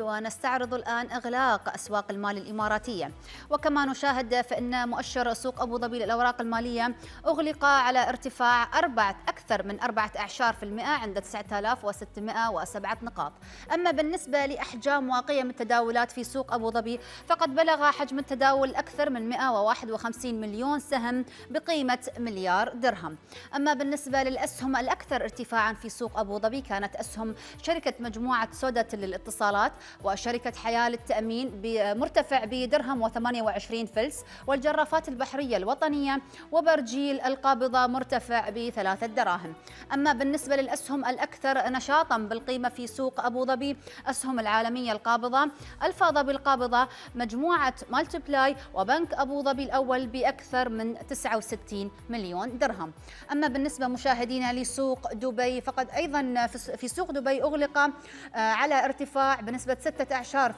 ونستعرض الآن إغلاق أسواق المال الإماراتية وكما نشاهد فإن مؤشر سوق أبو ظبي للأوراق المالية أغلق على ارتفاع أربعة أكثر من أربعة أعشار في المئة عند 9607 نقاط أما بالنسبة لأحجام وقيم التداولات في سوق أبو ظبي فقد بلغ حجم التداول أكثر من 151 مليون سهم بقيمة مليار درهم أما بالنسبة للأسهم الأكثر ارتفاعا في سوق أبو ظبي كانت أسهم شركة مجموعة سودة للاتصالات وشركة حياة للتأمين مرتفع بدرهم و28 فلس والجرافات البحرية الوطنية وبرجيل القابضة مرتفع بثلاثة دراهم أما بالنسبة للأسهم الأكثر نشاطا بالقيمة في سوق أبو ظبي أسهم العالمية القابضة الفاضة بالقابضة مجموعة مالتبلاي وبنك أبو ظبي الأول بأكثر من 69 مليون درهم أما بالنسبة مشاهدينا لسوق دبي فقد أيضا في سوق دبي أغلق آه، على ارتفاع بنسبة بنسبة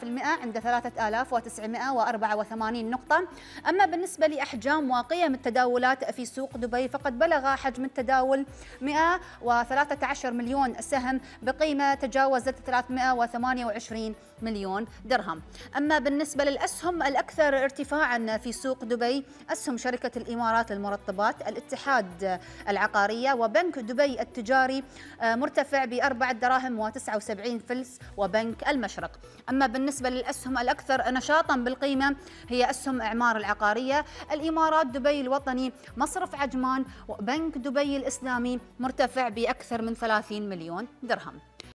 المئة عند 3984 نقطة أما بالنسبة لأحجام وقيم التداولات في سوق دبي فقد بلغ حجم التداول 113 مليون سهم بقيمة تجاوزت 328 مليون درهم أما بالنسبة للأسهم الأكثر ارتفاعا في سوق دبي أسهم شركة الإمارات للمرطبات الاتحاد العقارية وبنك دبي التجاري آه، مرتفع بأربعة دراهم و79 فلس وبنك المشرق السابق أما بالنسبة للأسهم الأكثر نشاطا بالقيمة هي أسهم إعمار العقارية الإمارات دبي الوطني مصرف عجمان وبنك دبي الإسلامي مرتفع بأكثر من 30 مليون درهم